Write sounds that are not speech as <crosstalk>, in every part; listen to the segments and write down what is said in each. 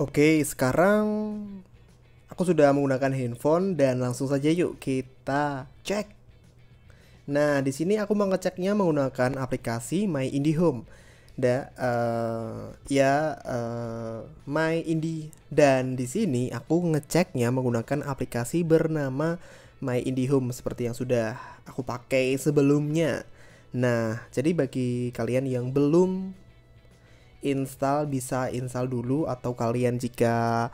Oke, sekarang aku sudah menggunakan handphone dan langsung saja yuk kita cek. Nah, di sini aku mengeceknya menggunakan aplikasi My Home. Da, uh, ya uh, My Indie dan di sini aku ngeceknya menggunakan aplikasi bernama My Home seperti yang sudah aku pakai sebelumnya. Nah, jadi bagi kalian yang belum install bisa install dulu atau kalian jika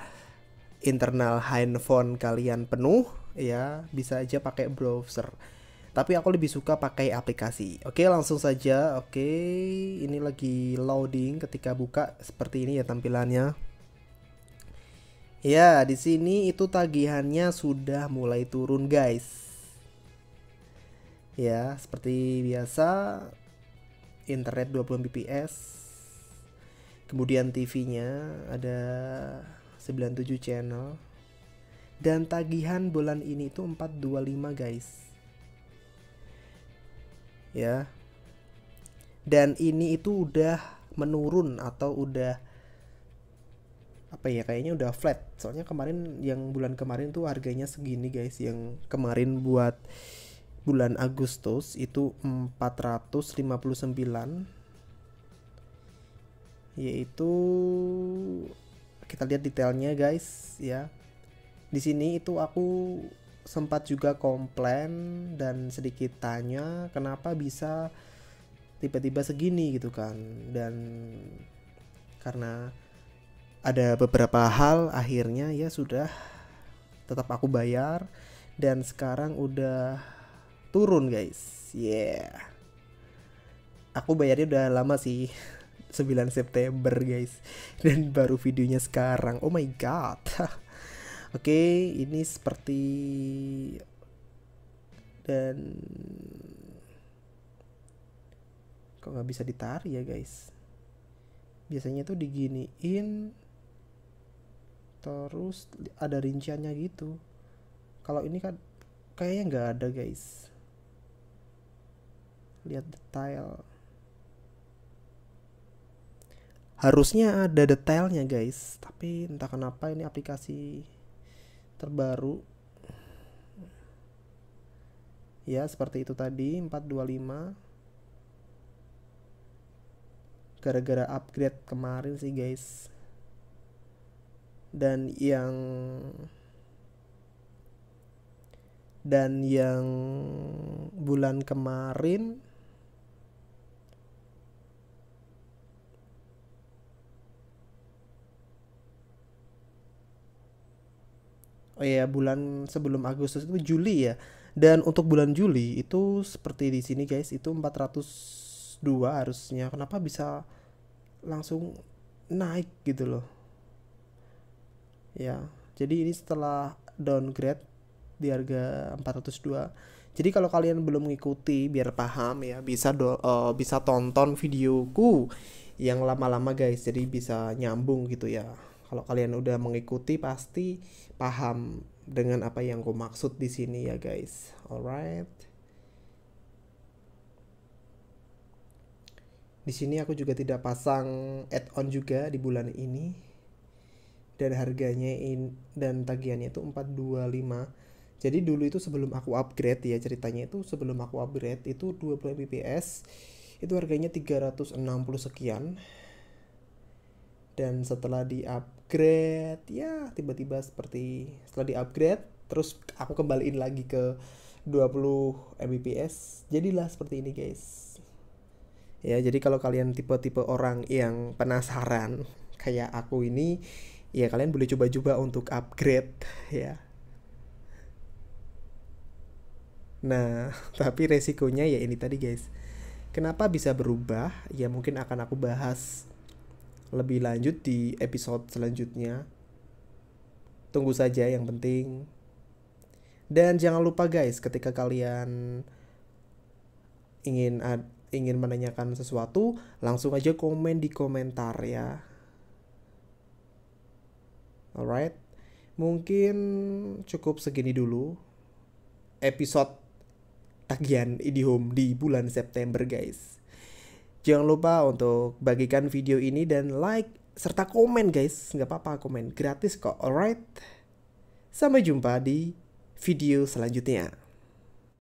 internal handphone kalian penuh ya bisa aja pakai browser tapi aku lebih suka pakai aplikasi. Oke, langsung saja. Oke, ini lagi loading ketika buka seperti ini ya tampilannya. Ya, di sini itu tagihannya sudah mulai turun, guys. Ya, seperti biasa internet 20 Mbps kemudian TV-nya ada 97 channel dan tagihan bulan ini itu 425 guys ya dan ini itu udah menurun atau udah apa ya kayaknya udah flat soalnya kemarin yang bulan kemarin tuh harganya segini guys yang kemarin buat bulan Agustus itu 459 yaitu kita lihat detailnya guys ya di sini itu aku sempat juga komplain dan sedikit tanya kenapa bisa tiba-tiba segini gitu kan dan karena ada beberapa hal akhirnya ya sudah tetap aku bayar dan sekarang udah turun guys yeah aku bayarnya udah lama sih <laughs> 9 September guys <laughs> dan baru videonya sekarang oh my god <laughs> oke ini seperti dan kok gak bisa ditarik ya guys biasanya tuh diginiin terus ada rinciannya gitu kalau ini kan kayaknya gak ada guys lihat detail harusnya ada detailnya guys tapi entah kenapa ini aplikasi terbaru ya seperti itu tadi 425 gara-gara upgrade kemarin sih guys dan yang dan yang bulan kemarin oh ya bulan sebelum Agustus itu Juli ya. Dan untuk bulan Juli itu seperti di sini guys itu 402 harusnya. Kenapa bisa langsung naik gitu loh. Ya, jadi ini setelah downgrade di harga 402 jadi kalau kalian belum mengikuti biar paham ya bisa do, uh, bisa tonton videoku yang lama-lama guys. Jadi bisa nyambung gitu ya. Kalau kalian udah mengikuti pasti paham dengan apa yang gue maksud di sini ya guys. Alright. Di sini aku juga tidak pasang add-on juga di bulan ini. Dan harganya in, dan tagihannya itu 425. Jadi dulu itu sebelum aku upgrade ya ceritanya itu sebelum aku upgrade itu 20 Mbps itu harganya 360 sekian dan setelah di upgrade ya tiba-tiba seperti setelah di upgrade terus aku kembaliin lagi ke 20 Mbps jadilah seperti ini guys ya jadi kalau kalian tipe-tipe orang yang penasaran kayak aku ini ya kalian boleh coba-coba untuk upgrade ya nah <laughs> tapi resikonya ya ini tadi guys kenapa bisa berubah ya mungkin akan aku bahas lebih lanjut di episode selanjutnya. Tunggu saja yang penting. Dan jangan lupa guys, ketika kalian ingin ingin menanyakan sesuatu, langsung aja komen di komentar ya. Alright. Mungkin cukup segini dulu episode tagihan idiom di bulan September guys. Jangan lupa untuk bagikan video ini dan like serta komen guys. Nggak apa-apa komen gratis kok. Alright. Sampai jumpa di video selanjutnya.